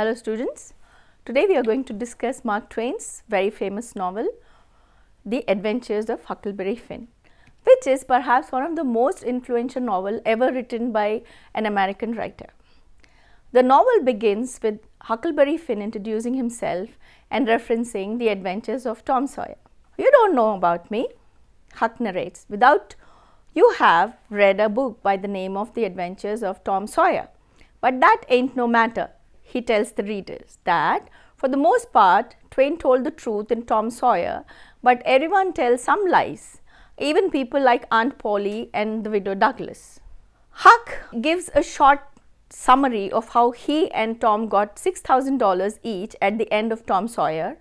Hello students, today we are going to discuss Mark Twain's very famous novel, The Adventures of Huckleberry Finn, which is perhaps one of the most influential novel ever written by an American writer. The novel begins with Huckleberry Finn introducing himself and referencing the adventures of Tom Sawyer. You don't know about me, Huck narrates, without you have read a book by the name of The Adventures of Tom Sawyer. But that ain't no matter, he tells the readers that for the most part, Twain told the truth in Tom Sawyer, but everyone tells some lies, even people like Aunt Polly and the widow Douglas. Huck gives a short summary of how he and Tom got $6,000 each at the end of Tom Sawyer.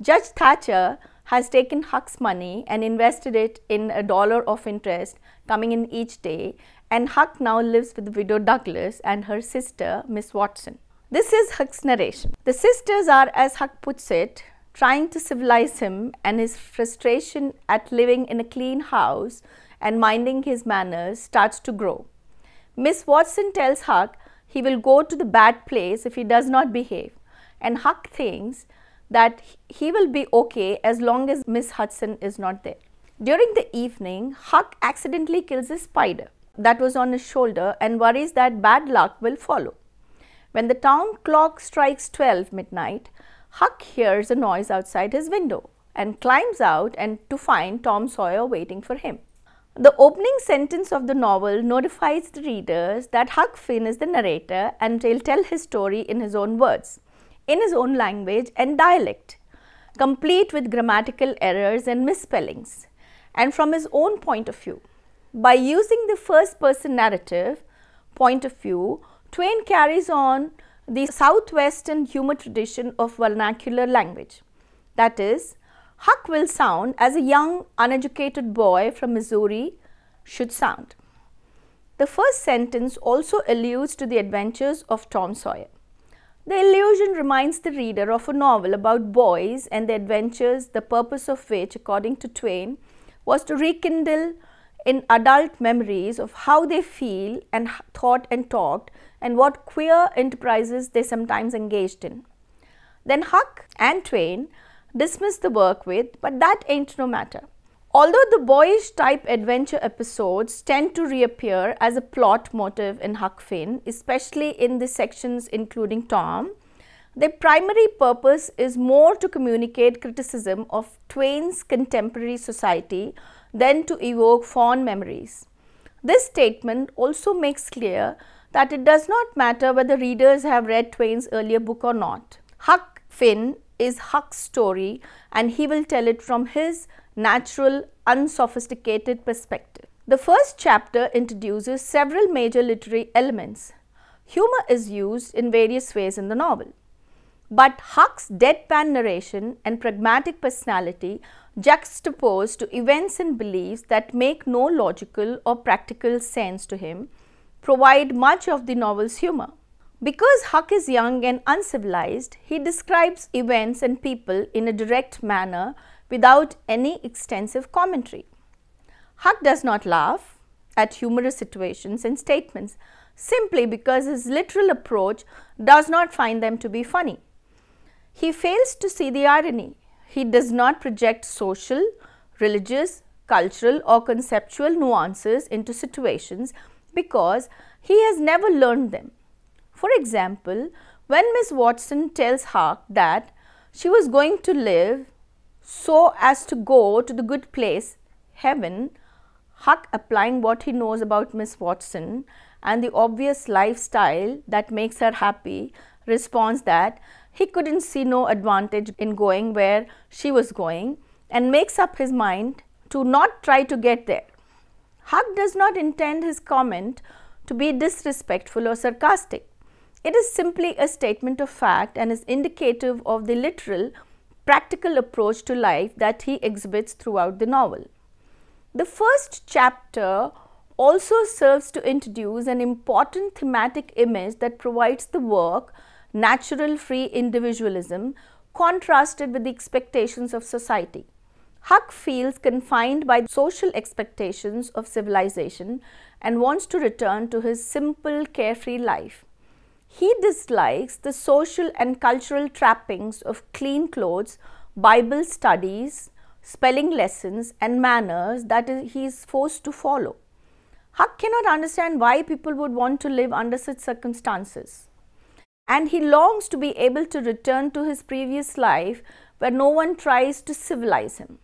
Judge Thatcher has taken Huck's money and invested it in a dollar of interest coming in each day, and Huck now lives with widow Douglas and her sister, Miss Watson. This is Huck's narration. The sisters are, as Huck puts it, trying to civilize him and his frustration at living in a clean house and minding his manners starts to grow. Miss Watson tells Huck he will go to the bad place if he does not behave and Huck thinks that he will be okay as long as Miss Hudson is not there. During the evening, Huck accidentally kills a spider that was on his shoulder and worries that bad luck will follow. When the town clock strikes 12 midnight, Huck hears a noise outside his window and climbs out and to find Tom Sawyer waiting for him. The opening sentence of the novel notifies the readers that Huck Finn is the narrator and he'll tell his story in his own words, in his own language and dialect, complete with grammatical errors and misspellings, and from his own point of view. By using the first person narrative point of view, Twain carries on the southwestern humor tradition of vernacular language. That is, Huck will sound as a young uneducated boy from Missouri should sound. The first sentence also alludes to the adventures of Tom Sawyer. The allusion reminds the reader of a novel about boys and their adventures, the purpose of which, according to Twain, was to rekindle in adult memories of how they feel and thought and talked and what queer enterprises they sometimes engaged in. Then Huck and Twain dismiss the work with, but that ain't no matter. Although the boyish type adventure episodes tend to reappear as a plot motive in Huck Finn, especially in the sections including Tom, their primary purpose is more to communicate criticism of Twain's contemporary society than to evoke fond memories. This statement also makes clear that it does not matter whether readers have read Twain's earlier book or not. Huck Finn is Huck's story and he will tell it from his natural, unsophisticated perspective. The first chapter introduces several major literary elements. Humor is used in various ways in the novel. But Huck's deadpan narration and pragmatic personality juxtaposed to events and beliefs that make no logical or practical sense to him provide much of the novel's humor. Because Huck is young and uncivilized, he describes events and people in a direct manner without any extensive commentary. Huck does not laugh at humorous situations and statements simply because his literal approach does not find them to be funny. He fails to see the irony. He does not project social, religious, cultural or conceptual nuances into situations because he has never learned them. For example, when Miss Watson tells Hark that she was going to live so as to go to the good place, heaven, Huck applying what he knows about Miss Watson and the obvious lifestyle that makes her happy responds that he couldn't see no advantage in going where she was going and makes up his mind to not try to get there. Huck does not intend his comment to be disrespectful or sarcastic. It is simply a statement of fact and is indicative of the literal, practical approach to life that he exhibits throughout the novel. The first chapter also serves to introduce an important thematic image that provides the work natural free individualism contrasted with the expectations of society. Huck feels confined by social expectations of civilization and wants to return to his simple, carefree life. He dislikes the social and cultural trappings of clean clothes, Bible studies, spelling lessons, and manners that he is forced to follow. Huck cannot understand why people would want to live under such circumstances. And he longs to be able to return to his previous life where no one tries to civilize him.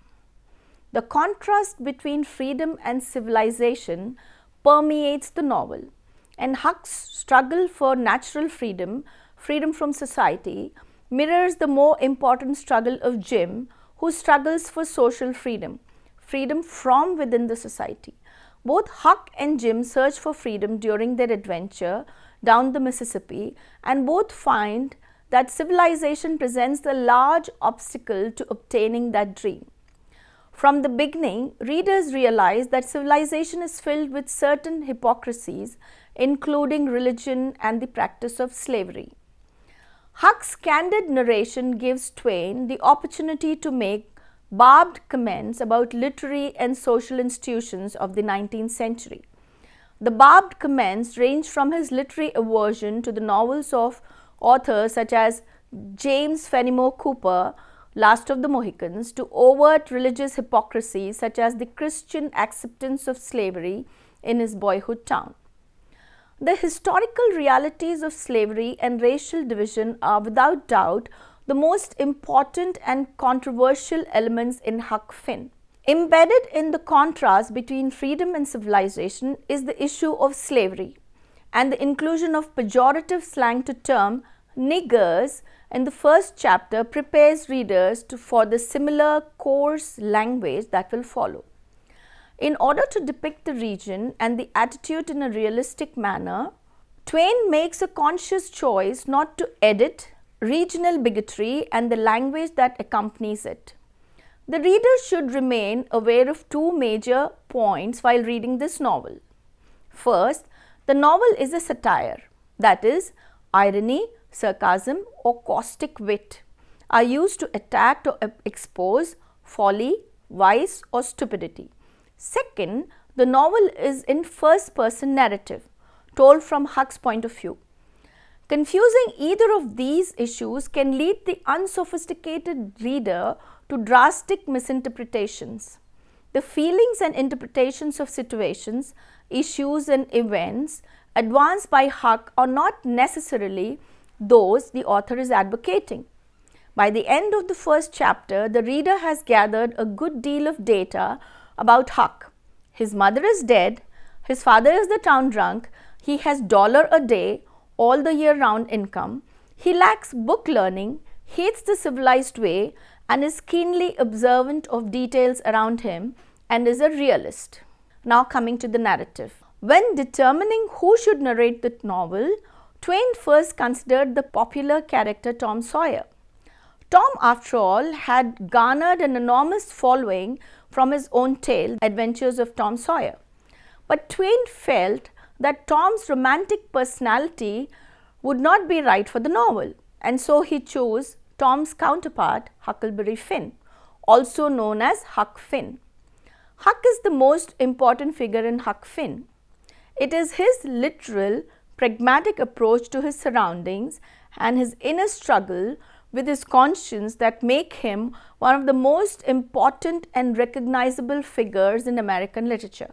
The contrast between freedom and civilization permeates the novel, and Huck's struggle for natural freedom, freedom from society, mirrors the more important struggle of Jim, who struggles for social freedom, freedom from within the society. Both Huck and Jim search for freedom during their adventure down the Mississippi, and both find that civilization presents a large obstacle to obtaining that dream. From the beginning, readers realize that civilization is filled with certain hypocrisies, including religion and the practice of slavery. Huck's candid narration gives Twain the opportunity to make barbed comments about literary and social institutions of the 19th century. The barbed comments range from his literary aversion to the novels of authors such as James Fenimore Cooper, last of the Mohicans, to overt religious hypocrisy such as the Christian acceptance of slavery in his boyhood town. The historical realities of slavery and racial division are without doubt the most important and controversial elements in Huck Finn. Embedded in the contrast between freedom and civilization is the issue of slavery and the inclusion of pejorative slang to term niggers and the first chapter prepares readers to, for the similar coarse language that will follow. In order to depict the region and the attitude in a realistic manner, Twain makes a conscious choice not to edit regional bigotry and the language that accompanies it. The reader should remain aware of two major points while reading this novel. First, the novel is a satire, that is, irony sarcasm or caustic wit are used to attack or expose folly, vice or stupidity. Second, the novel is in first person narrative, told from Huck's point of view. Confusing either of these issues can lead the unsophisticated reader to drastic misinterpretations. The feelings and interpretations of situations, issues and events advanced by Huck are not necessarily those the author is advocating. By the end of the first chapter, the reader has gathered a good deal of data about Huck. His mother is dead, his father is the town drunk, he has dollar a day, all the year round income, he lacks book learning, hates the civilized way and is keenly observant of details around him and is a realist. Now coming to the narrative. When determining who should narrate the novel, Twain first considered the popular character Tom Sawyer. Tom, after all, had garnered an enormous following from his own tale, Adventures of Tom Sawyer. But Twain felt that Tom's romantic personality would not be right for the novel, and so he chose Tom's counterpart, Huckleberry Finn, also known as Huck Finn. Huck is the most important figure in Huck Finn. It is his literal pragmatic approach to his surroundings and his inner struggle with his conscience that make him one of the most important and recognizable figures in American literature.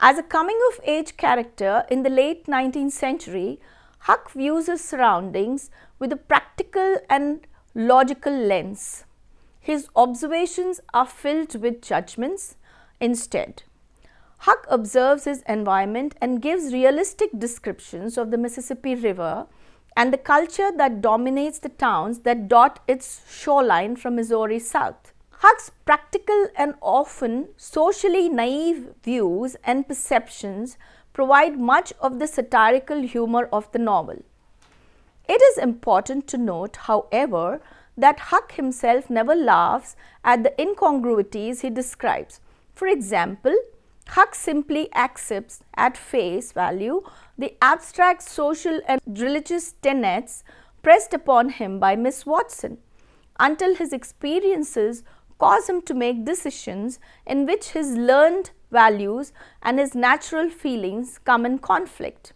As a coming of age character in the late 19th century, Huck views his surroundings with a practical and logical lens. His observations are filled with judgments instead. Huck observes his environment and gives realistic descriptions of the Mississippi River and the culture that dominates the towns that dot its shoreline from Missouri south. Huck's practical and often socially naive views and perceptions provide much of the satirical humor of the novel. It is important to note, however, that Huck himself never laughs at the incongruities he describes. For example, Huck simply accepts at face value the abstract social and religious tenets pressed upon him by Miss Watson until his experiences cause him to make decisions in which his learned values and his natural feelings come in conflict.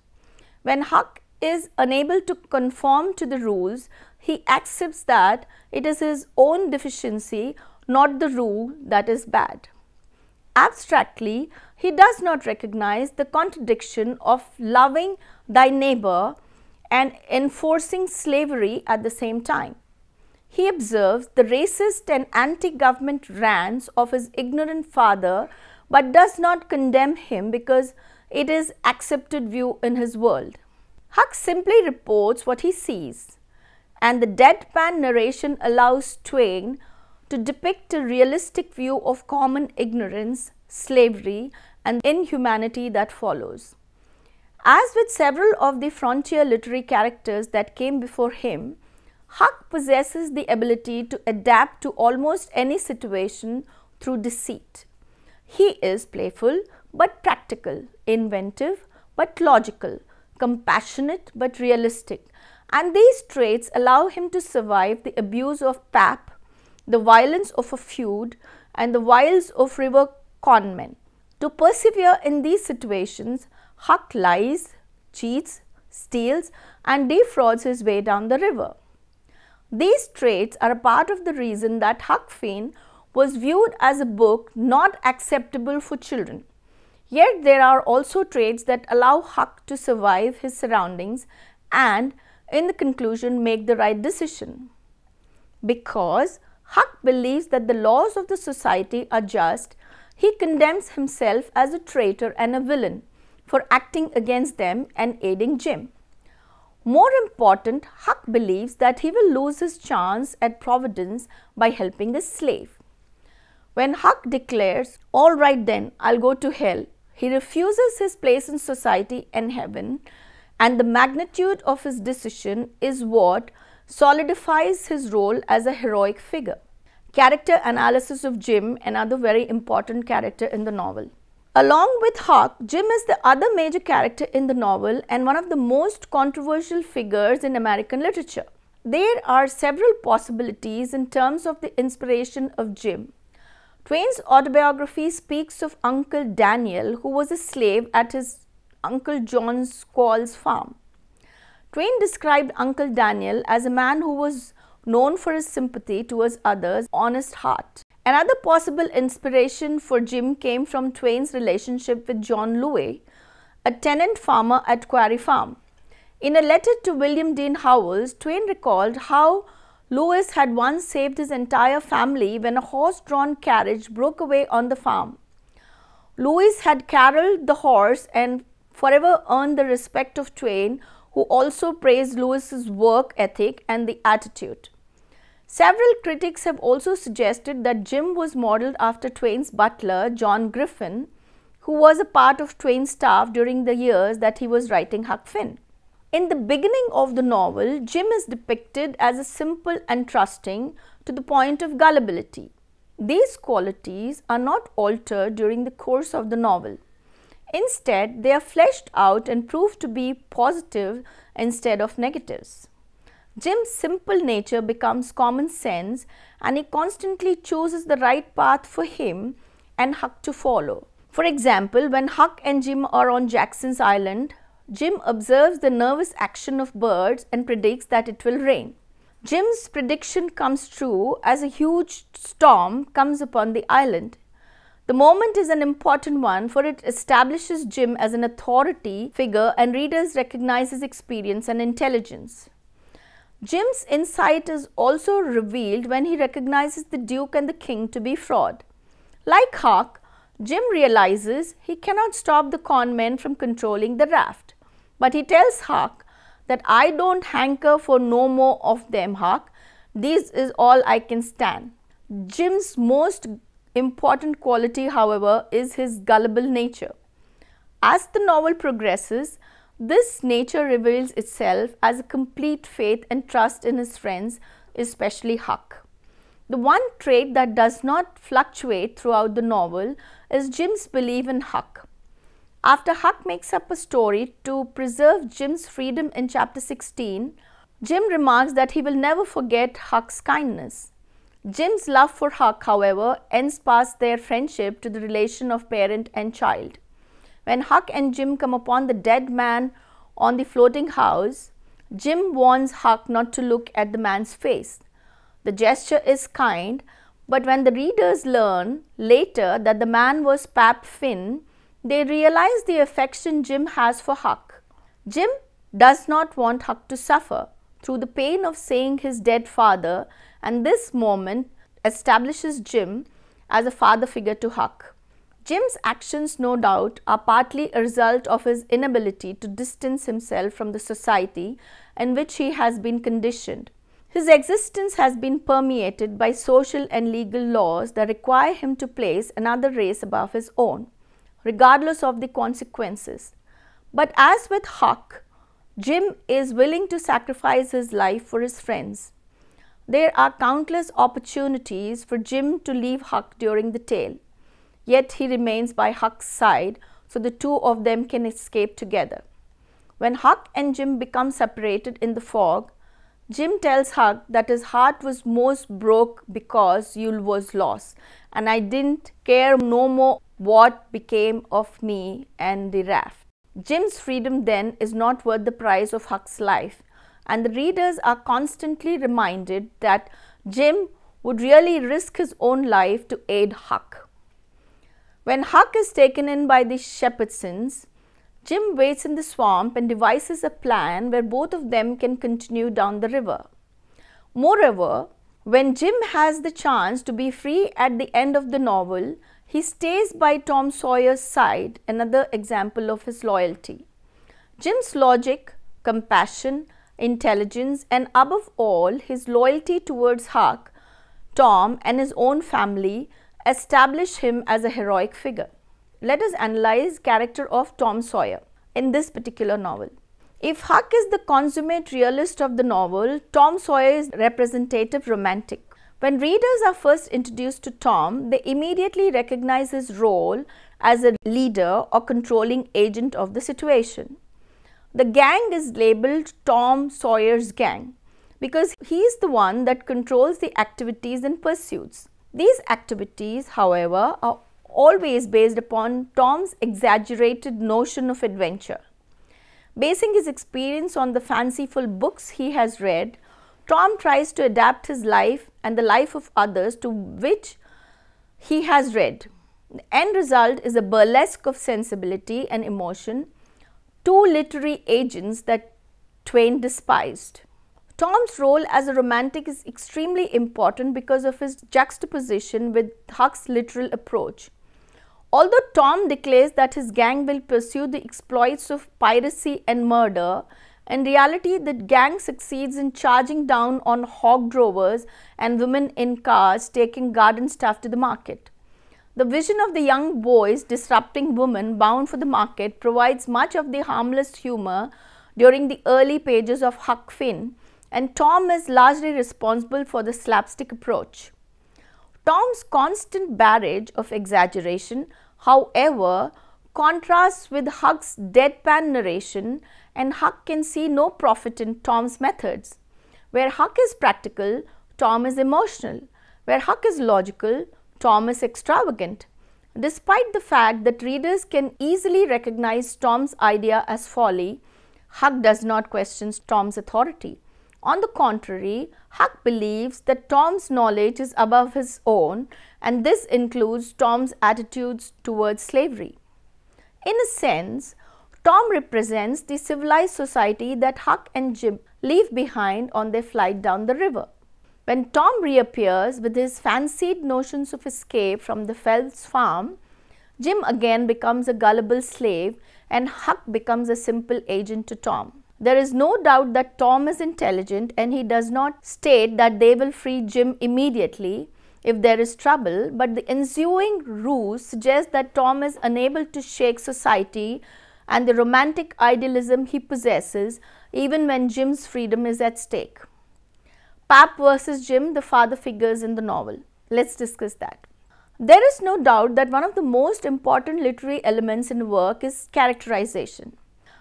When Huck is unable to conform to the rules, he accepts that it is his own deficiency, not the rule that is bad. Abstractly, he does not recognize the contradiction of loving thy neighbor and enforcing slavery at the same time. He observes the racist and anti government rants of his ignorant father but does not condemn him because it is accepted view in his world. Huck simply reports what he sees and the deadpan narration allows Twain to depict a realistic view of common ignorance, slavery and inhumanity that follows. As with several of the frontier literary characters that came before him, Huck possesses the ability to adapt to almost any situation through deceit. He is playful but practical, inventive but logical, compassionate but realistic, and these traits allow him to survive the abuse of pap the violence of a feud and the wiles of river conmen. To persevere in these situations, Huck lies, cheats, steals and defrauds his way down the river. These traits are a part of the reason that Huck Finn was viewed as a book not acceptable for children. Yet there are also traits that allow Huck to survive his surroundings and in the conclusion make the right decision. Because Huck believes that the laws of the society are just. He condemns himself as a traitor and a villain for acting against them and aiding Jim. More important, Huck believes that he will lose his chance at providence by helping the slave. When Huck declares, All right then, I'll go to hell, he refuses his place in society and heaven, and the magnitude of his decision is what solidifies his role as a heroic figure. Character analysis of Jim, another very important character in the novel. Along with Huck, Jim is the other major character in the novel and one of the most controversial figures in American literature. There are several possibilities in terms of the inspiration of Jim. Twain's autobiography speaks of Uncle Daniel, who was a slave at his Uncle John's Squall's farm. Twain described Uncle Daniel as a man who was known for his sympathy towards others, honest heart. Another possible inspiration for Jim came from Twain's relationship with John Louis, a tenant farmer at Quarry Farm. In a letter to William Dean Howells, Twain recalled how Lewis had once saved his entire family when a horse drawn carriage broke away on the farm. Lewis had caroled the horse and forever earned the respect of Twain, who also praised Lewis's work ethic and the attitude. Several critics have also suggested that Jim was modeled after Twain's butler, John Griffin, who was a part of Twain's staff during the years that he was writing Huck Finn. In the beginning of the novel, Jim is depicted as a simple and trusting to the point of gullibility. These qualities are not altered during the course of the novel. Instead, they are fleshed out and prove to be positive instead of negatives. Jim's simple nature becomes common sense and he constantly chooses the right path for him and Huck to follow. For example, when Huck and Jim are on Jackson's Island, Jim observes the nervous action of birds and predicts that it will rain. Jim's prediction comes true as a huge storm comes upon the island. The moment is an important one for it establishes Jim as an authority figure and readers recognize his experience and intelligence. Jim's insight is also revealed when he recognizes the Duke and the King to be fraud. Like Huck, Jim realizes he cannot stop the con men from controlling the raft. But he tells Huck that I don't hanker for no more of them, Huck. This is all I can stand. Jim's most important quality, however, is his gullible nature. As the novel progresses, this nature reveals itself as a complete faith and trust in his friends, especially Huck. The one trait that does not fluctuate throughout the novel is Jim's belief in Huck. After Huck makes up a story to preserve Jim's freedom in chapter 16, Jim remarks that he will never forget Huck's kindness. Jim's love for Huck, however, ends past their friendship to the relation of parent and child. When Huck and Jim come upon the dead man on the floating house, Jim warns Huck not to look at the man's face. The gesture is kind, but when the readers learn later that the man was Pap Finn, they realize the affection Jim has for Huck. Jim does not want Huck to suffer through the pain of saying his dead father, and this moment establishes Jim as a father figure to Huck. Jim's actions, no doubt, are partly a result of his inability to distance himself from the society in which he has been conditioned. His existence has been permeated by social and legal laws that require him to place another race above his own, regardless of the consequences. But as with Huck, Jim is willing to sacrifice his life for his friends. There are countless opportunities for Jim to leave Huck during the tale, yet he remains by Huck's side so the two of them can escape together. When Huck and Jim become separated in the fog, Jim tells Huck that his heart was most broke because Yul was lost and I didn't care no more what became of me and the raft. Jim's freedom then is not worth the price of Huck's life, and the readers are constantly reminded that Jim would really risk his own life to aid Huck. When Huck is taken in by the Shepherdsons, Jim waits in the swamp and devises a plan where both of them can continue down the river. Moreover, when Jim has the chance to be free at the end of the novel, he stays by Tom Sawyer's side, another example of his loyalty. Jim's logic, compassion, intelligence, and above all, his loyalty towards Huck, Tom, and his own family establish him as a heroic figure. Let us analyze character of Tom Sawyer in this particular novel. If Huck is the consummate realist of the novel, Tom Sawyer is representative romantic. When readers are first introduced to Tom, they immediately recognize his role as a leader or controlling agent of the situation. The gang is labeled Tom Sawyer's gang because he is the one that controls the activities and pursuits. These activities, however, are always based upon Tom's exaggerated notion of adventure. Basing his experience on the fanciful books he has read Tom tries to adapt his life and the life of others to which he has read. The end result is a burlesque of sensibility and emotion, two literary agents that Twain despised. Tom's role as a romantic is extremely important because of his juxtaposition with Huck's literal approach. Although Tom declares that his gang will pursue the exploits of piracy and murder, in reality, the gang succeeds in charging down on hog drovers and women in cars taking garden stuff to the market. The vision of the young boys disrupting women bound for the market provides much of the harmless humor during the early pages of Huck Finn, and Tom is largely responsible for the slapstick approach. Tom's constant barrage of exaggeration, however, contrasts with Huck's deadpan narration and Huck can see no profit in Tom's methods. Where Huck is practical, Tom is emotional. Where Huck is logical, Tom is extravagant. Despite the fact that readers can easily recognize Tom's idea as folly, Huck does not question Tom's authority. On the contrary, Huck believes that Tom's knowledge is above his own, and this includes Tom's attitudes towards slavery. In a sense, Tom represents the civilized society that Huck and Jim leave behind on their flight down the river. When Tom reappears with his fancied notions of escape from the Phelps farm, Jim again becomes a gullible slave and Huck becomes a simple agent to Tom. There is no doubt that Tom is intelligent and he does not state that they will free Jim immediately if there is trouble, but the ensuing ruse suggests that Tom is unable to shake society and the romantic idealism he possesses even when Jim's freedom is at stake. Pap versus Jim, the father figures in the novel. Let's discuss that. There is no doubt that one of the most important literary elements in a work is characterization,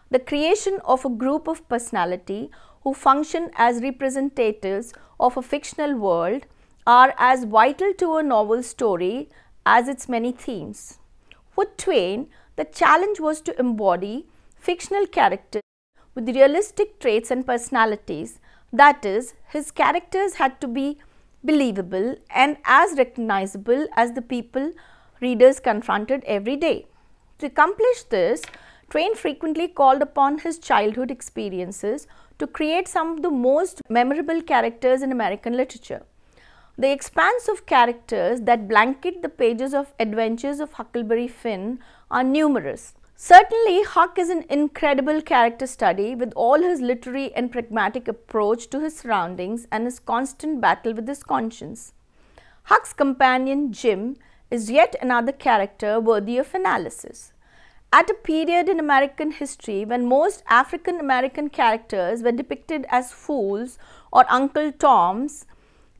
the creation of a group of personality who function as representatives of a fictional world are as vital to a novel story as its many themes. What Twain, the challenge was to embody fictional characters with realistic traits and personalities. That is, his characters had to be believable and as recognizable as the people readers confronted every day. To accomplish this, Train frequently called upon his childhood experiences to create some of the most memorable characters in American literature. The expanse of characters that blanket the pages of Adventures of Huckleberry Finn are numerous. Certainly, Huck is an incredible character study with all his literary and pragmatic approach to his surroundings and his constant battle with his conscience. Huck's companion, Jim, is yet another character worthy of analysis. At a period in American history when most African American characters were depicted as fools or Uncle Toms,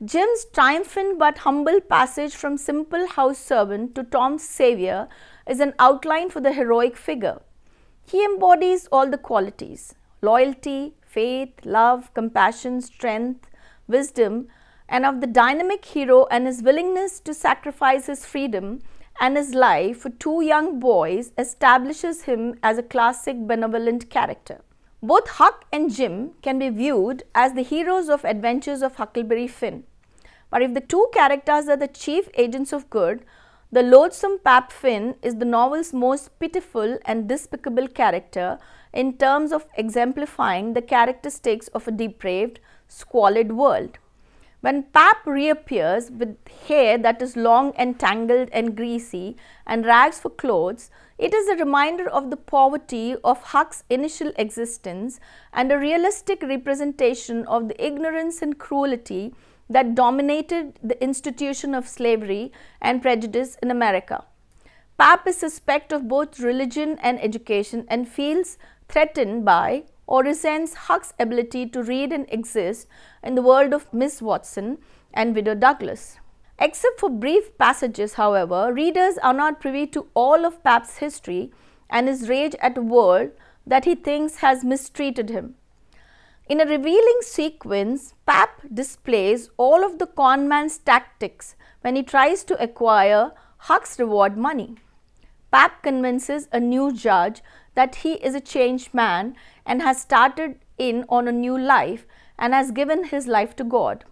Jim's triumphant but humble passage from simple house servant to Tom's savior is an outline for the heroic figure. He embodies all the qualities loyalty, faith, love, compassion, strength, wisdom, and of the dynamic hero and his willingness to sacrifice his freedom and his life for two young boys establishes him as a classic benevolent character. Both Huck and Jim can be viewed as the heroes of Adventures of Huckleberry Finn. But if the two characters are the chief agents of good, the loathsome Pap Finn is the novel's most pitiful and despicable character in terms of exemplifying the characteristics of a depraved, squalid world. When Pap reappears with hair that is long and tangled and greasy and rags for clothes, it is a reminder of the poverty of Huck's initial existence and a realistic representation of the ignorance and cruelty that dominated the institution of slavery and prejudice in America. Pap is suspect of both religion and education and feels threatened by or resents Huck's ability to read and exist in the world of Miss Watson and Widow Douglas. Except for brief passages, however, readers are not privy to all of Pap's history and his rage at a world that he thinks has mistreated him. In a revealing sequence, Pap displays all of the conman's tactics when he tries to acquire Huck's reward money. Pap convinces a new judge that he is a changed man and has started in on a new life and has given his life to God.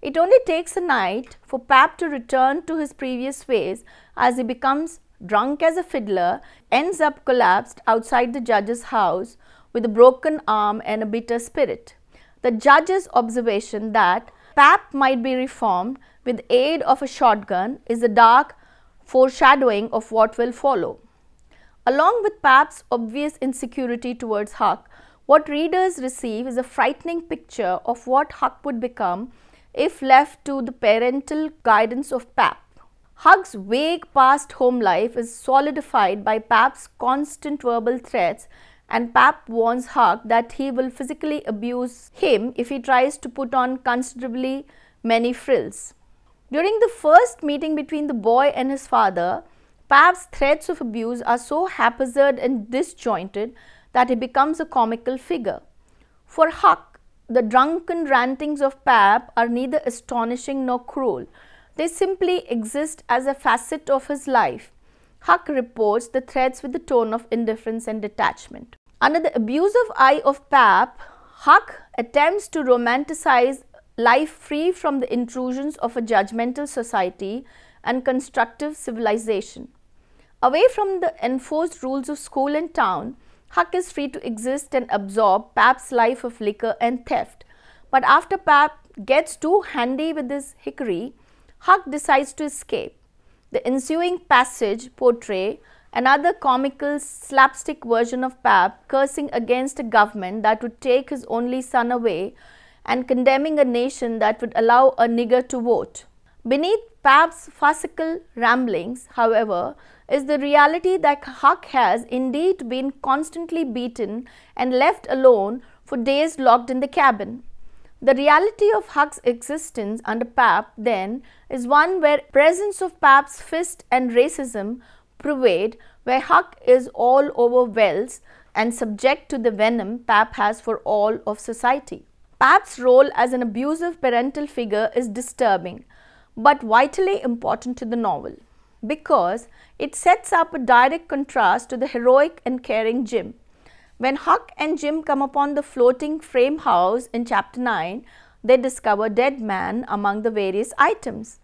It only takes a night for Pap to return to his previous ways as he becomes drunk as a fiddler, ends up collapsed outside the judge's house, with a broken arm and a bitter spirit. The judge's observation that Pap might be reformed with aid of a shotgun is a dark foreshadowing of what will follow. Along with Pap's obvious insecurity towards Huck, what readers receive is a frightening picture of what Huck would become if left to the parental guidance of Pap. Huck's vague past home life is solidified by Pap's constant verbal threats and Pap warns Huck that he will physically abuse him if he tries to put on considerably many frills. During the first meeting between the boy and his father, Pap's threats of abuse are so haphazard and disjointed that he becomes a comical figure. For Huck, the drunken rantings of Pap are neither astonishing nor cruel. They simply exist as a facet of his life Huck reports the threats with the tone of indifference and detachment. Under the abusive eye of Pap, Huck attempts to romanticize life free from the intrusions of a judgmental society and constructive civilization. Away from the enforced rules of school and town, Huck is free to exist and absorb Pap's life of liquor and theft. But after Pap gets too handy with his hickory, Huck decides to escape. The ensuing passage portray another comical slapstick version of Pap cursing against a government that would take his only son away and condemning a nation that would allow a nigger to vote. Beneath Pap's farcical ramblings, however, is the reality that Huck has indeed been constantly beaten and left alone for days locked in the cabin. The reality of Huck's existence under Pap then is one where presence of Pap's fist and racism pervade, where Huck is all over Wells and subject to the venom Pap has for all of society. Pap's role as an abusive parental figure is disturbing, but vitally important to the novel because it sets up a direct contrast to the heroic and caring Jim. When Huck and Jim come upon the floating frame house in chapter 9, they discover dead man among the various items.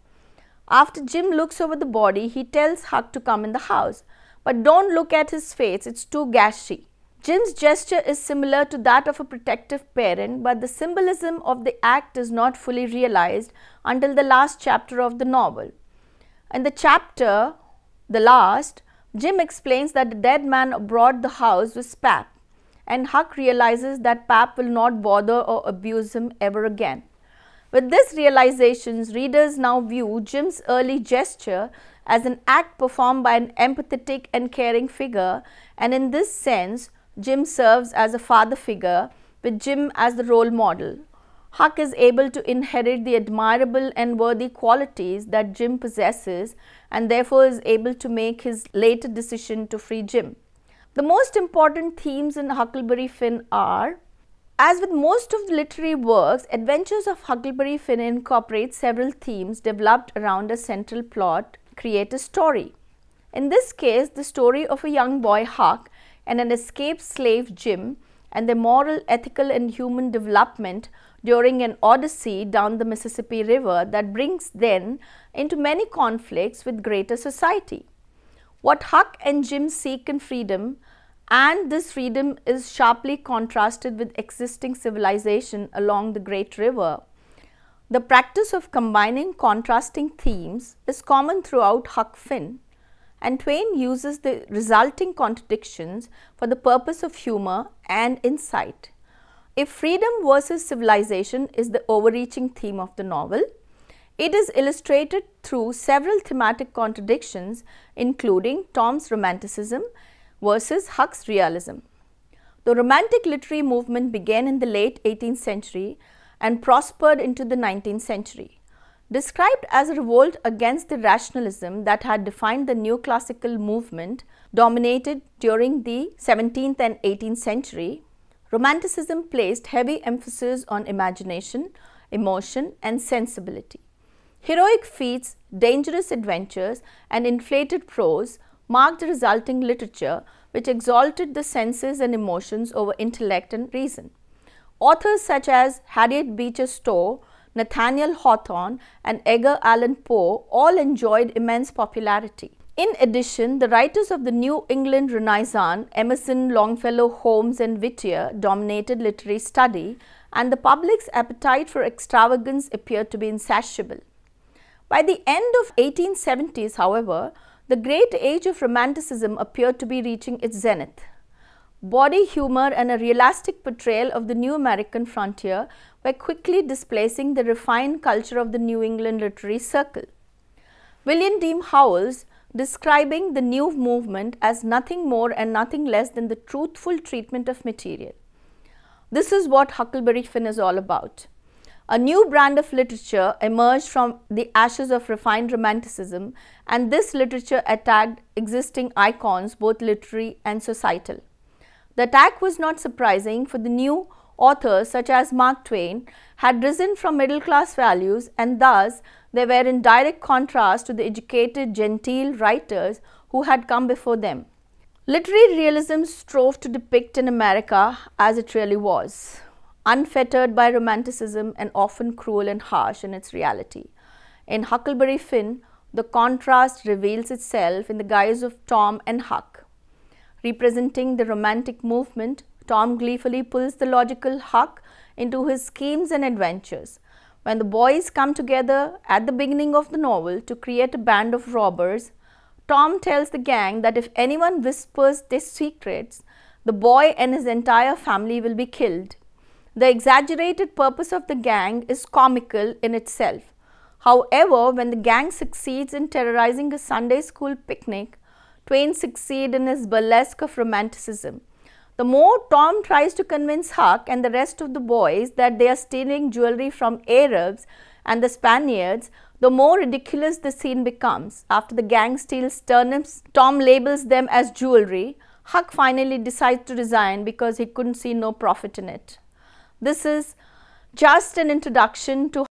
After Jim looks over the body, he tells Huck to come in the house. But don't look at his face, it's too gashy. Jim's gesture is similar to that of a protective parent, but the symbolism of the act is not fully realized until the last chapter of the novel. In the chapter, the last, Jim explains that the dead man brought the house was Pap and Huck realizes that Pap will not bother or abuse him ever again. With this realizations, readers now view Jim's early gesture as an act performed by an empathetic and caring figure and in this sense, Jim serves as a father figure with Jim as the role model. Huck is able to inherit the admirable and worthy qualities that Jim possesses and therefore is able to make his later decision to free Jim. The most important themes in Huckleberry Finn are as with most of the literary works, Adventures of Huckleberry Finn incorporates several themes developed around a central plot, create a story. In this case, the story of a young boy Huck and an escaped slave Jim and their moral, ethical and human development during an odyssey down the Mississippi River that brings them into many conflicts with greater society. What Huck and Jim seek in freedom and this freedom is sharply contrasted with existing civilization along the Great River. The practice of combining contrasting themes is common throughout Huck Finn and Twain uses the resulting contradictions for the purpose of humor and insight. If freedom versus civilization is the overreaching theme of the novel, it is illustrated through several thematic contradictions including Tom's romanticism versus Huck's realism. The romantic literary movement began in the late 18th century and prospered into the 19th century. Described as a revolt against the rationalism that had defined the neoclassical movement dominated during the 17th and 18th century, Romanticism placed heavy emphasis on imagination, emotion and sensibility. Heroic feats, dangerous adventures, and inflated prose marked the resulting literature which exalted the senses and emotions over intellect and reason. Authors such as Harriet Beecher Stowe, Nathaniel Hawthorne, and Edgar Allan Poe all enjoyed immense popularity. In addition, the writers of the New England Renaissance, Emerson, Longfellow, Holmes, and Whittier, dominated literary study, and the public's appetite for extravagance appeared to be insatiable. By the end of 1870s, however, the great age of Romanticism appeared to be reaching its zenith. Body humor and a realistic portrayal of the new American frontier were quickly displacing the refined culture of the New England literary circle. William Dean Howells, describing the new movement as nothing more and nothing less than the truthful treatment of material. This is what Huckleberry Finn is all about. A new brand of literature emerged from the ashes of refined romanticism and this literature attacked existing icons both literary and societal. The attack was not surprising for the new authors such as Mark Twain had risen from middle class values and thus they were in direct contrast to the educated genteel writers who had come before them. Literary realism strove to depict in America as it really was unfettered by romanticism and often cruel and harsh in its reality. In Huckleberry Finn, the contrast reveals itself in the guise of Tom and Huck. Representing the romantic movement, Tom gleefully pulls the logical Huck into his schemes and adventures. When the boys come together at the beginning of the novel to create a band of robbers, Tom tells the gang that if anyone whispers their secrets, the boy and his entire family will be killed. The exaggerated purpose of the gang is comical in itself. However, when the gang succeeds in terrorizing a Sunday school picnic, Twain succeeds in his burlesque of romanticism. The more Tom tries to convince Huck and the rest of the boys that they are stealing jewelry from Arabs and the Spaniards, the more ridiculous the scene becomes. After the gang steals turnips, Tom labels them as jewelry. Huck finally decides to resign because he couldn't see no profit in it. This is just an introduction to